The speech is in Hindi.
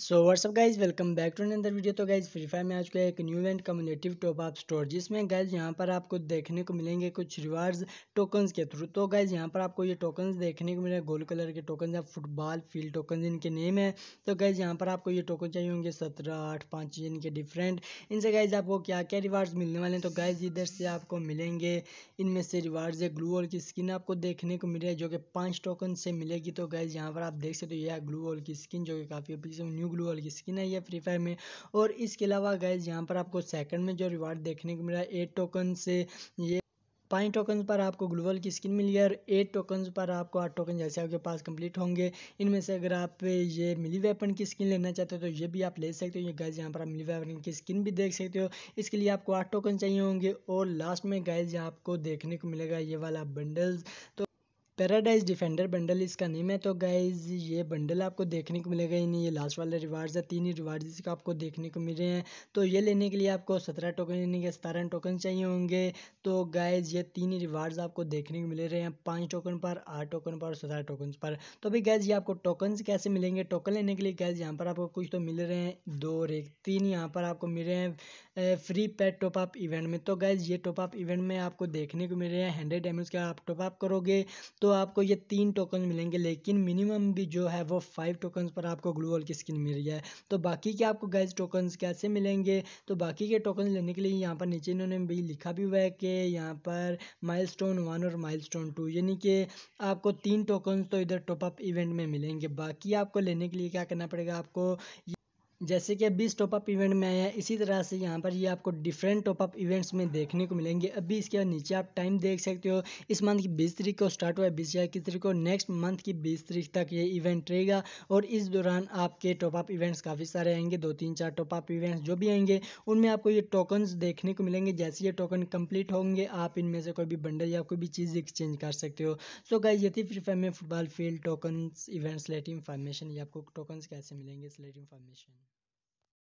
so what's up guys welcome back to another video तो गाइज फ्री फायर में आज का एक new and community top up store जिसमें गाइज यहाँ पर आपको देखने को मिलेंगे कुछ रिवार्ड्स टोकन्स के थ्रू तो गाइज यहाँ पर आपको ये टोकन्स देखने को मिलेंगे गोल्ड कलर के टोकन या फुटबॉल फील्ड टोकन इनके नेम है तो गाइज यहाँ पर आपको ये टोकन चाहिए होंगे सत्रह आठ पाँच इनके डिफरेंट इनसे गाइज आपको क्या क्या रिवार्ड्स मिलने वाले हैं तो गाइज इधर से आपको मिलेंगे इनमें से रिवार्ड्स है ग्लू वॉल की स्किन आपको देखने को मिले जो कि पाँच टोकन से मिलेगी तो गाइज यहाँ पर आप देख सकते हो यह ग्लू वॉल की स्किन जो कि काफ़ी न्यू न्यू ग्लू वाली स्किन है ये फ्री फायर में और इसके अलावा गैस यहाँ पर आपको सेकंड में जो रिवार्ड देखने को मिला एट टोकन से ये पाँच टोकन पर आपको ग्लोबल की स्किन मिली है और एट टोकन पर आपको आठ टोकन जैसे आपके पास कंप्लीट होंगे इनमें से अगर आप ये मिली वेपन की स्किन लेना चाहते हो तो ये भी आप ले सकते हो ये गैस यहाँ पर आप मिली वेपन की स्किन भी देख सकते हो इसके लिए आपको आठ टोकन चाहिए होंगे और लास्ट में गैस यहाँ आपको देखने को मिलेगा ये वाला बंडल्स तो पैराडाइज डिफेंडर बंडल इसका नेम है तो गाइज ये बंडल आपको देखने को मिलेगा ही नहीं ये लास्ट वाला रिवार्ड्स है तीन ही रिवार्ड्स इसका आपको देखने को मिल रहे हैं तो ये लेने के लिए आपको सत्रह टोकन यानी कि सतारह टोकन चाहिए होंगे तो गाइज ये तीन ही रिवार्ड्स आपको देखने को मिल रहे हैं पाँच टोकन पर आठ टोकन पर सतारह सत्रह टोकन पर तो भाई गैज ये आपको टोकन कैसे मिलेंगे टोकन लेने के लिए गैज यहाँ पर आपको कुछ तो मिल रहे हैं दो और एक तीन यहाँ पर आपको मिल रहे हैं फ्री पैड टॉपअप इवेंट में तो गैज ये टॉपअप इवेंट में आपको देखने को मिल रहे हैं हंड्रेड डैमेज का आप टॉपअप करोगे तो तो आपको ये तीन टोकन मिलेंगे लेकिन मिनिमम भी जो है वो फाइव टोकन पर आपको ग्लू वॉल की स्किन मिल रही है तो बाकी के आपको गैस टोकन कैसे मिलेंगे तो बाकी के टोकन लेने के लिए यहाँ पर नीचे इन्होंने भी लिखा भी हुआ है कि यहाँ पर माइल स्टोन वन और माइल स्टोन टू यानी कि आपको तीन टोकन तो इधर टॉपअप इवेंट में मिलेंगे बाकी आपको लेने के लिए क्या करना पड़ेगा आपको जैसे कि बीस टॉप अप इवेंट में आया है इसी तरह से यहाँ पर ये आपको डिफरेंट टॉप अप इवेंट्स में देखने को मिलेंगे अभी इसके नीचे आप टाइम देख सकते हो इस मंथ की बीस तारीख को स्टार्ट हुआ है बीस या इक्कीस तारीख को नेक्स्ट मंथ की बीस तारीख तक ये इवेंट रहेगा और इस दौरान आपके टॉप अप इवेंट्स काफ़ी सारे आएंगे दो तीन चार टॉप अप इवेंट्स जो भी आएंगे उनमें आपको ये टोकन्स देखने को मिलेंगे जैसे ये टोकन कम्प्लीट होंगे आप इनमें से कोई भी बंडल या कोई भी चीज़ एक्सचेंज कर सकते हो सो गाइज ये थी फ्री फायर में football field token events related information ये आपको टोकन्स कैसे मिलेंगे इस रिलेटेड इन्फॉर्मेशन